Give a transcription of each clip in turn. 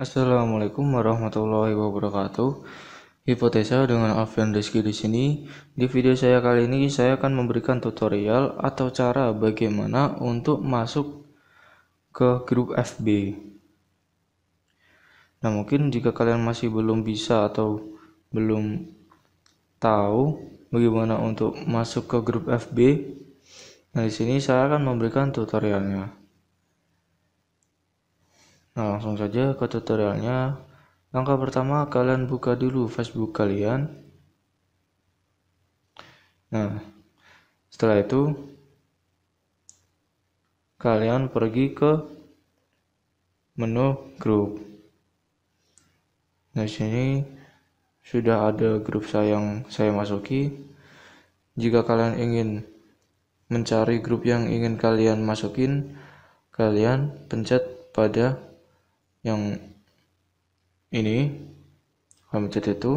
Assalamualaikum warahmatullahi wabarakatuh. Hipotesa dengan Alfian Rizky di sini. Di video saya kali ini saya akan memberikan tutorial atau cara bagaimana untuk masuk ke grup FB. Nah, mungkin jika kalian masih belum bisa atau belum tahu bagaimana untuk masuk ke grup FB, nah di sini saya akan memberikan tutorialnya. Nah, langsung saja ke tutorialnya. Langkah pertama, kalian buka dulu Facebook kalian. Nah, setelah itu, kalian pergi ke menu grup. Nah, sini sudah ada grup saya yang saya masuki. Jika kalian ingin mencari grup yang ingin kalian masukin, kalian pencet pada yang ini homepage itu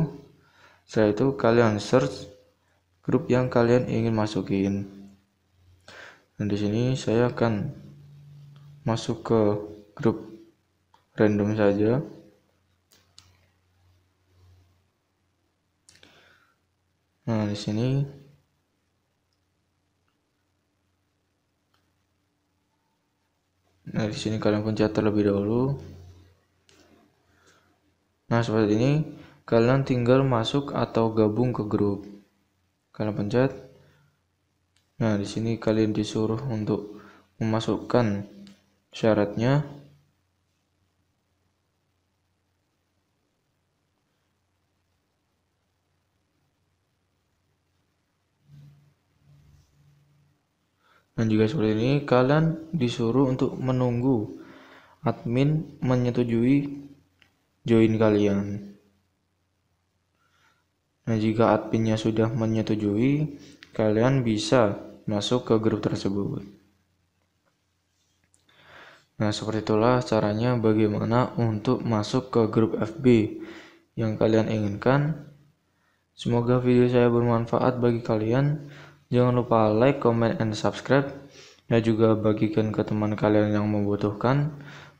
setelah itu kalian search grup yang kalian ingin masukin dan di sini saya akan masuk ke grup random saja nah di sini nah di sini kalian pencet terlebih dahulu Nah, seperti ini kalian tinggal masuk atau gabung ke grup. Kalian pencet. Nah, di sini kalian disuruh untuk memasukkan syaratnya. Dan juga seperti ini, kalian disuruh untuk menunggu admin menyetujui join kalian. Nah, jika adminnya sudah menyetujui, kalian bisa masuk ke grup tersebut. Nah, seperti itulah caranya bagaimana untuk masuk ke grup FB yang kalian inginkan. Semoga video saya bermanfaat bagi kalian. Jangan lupa like, comment, and subscribe. Dan juga bagikan ke teman kalian yang membutuhkan.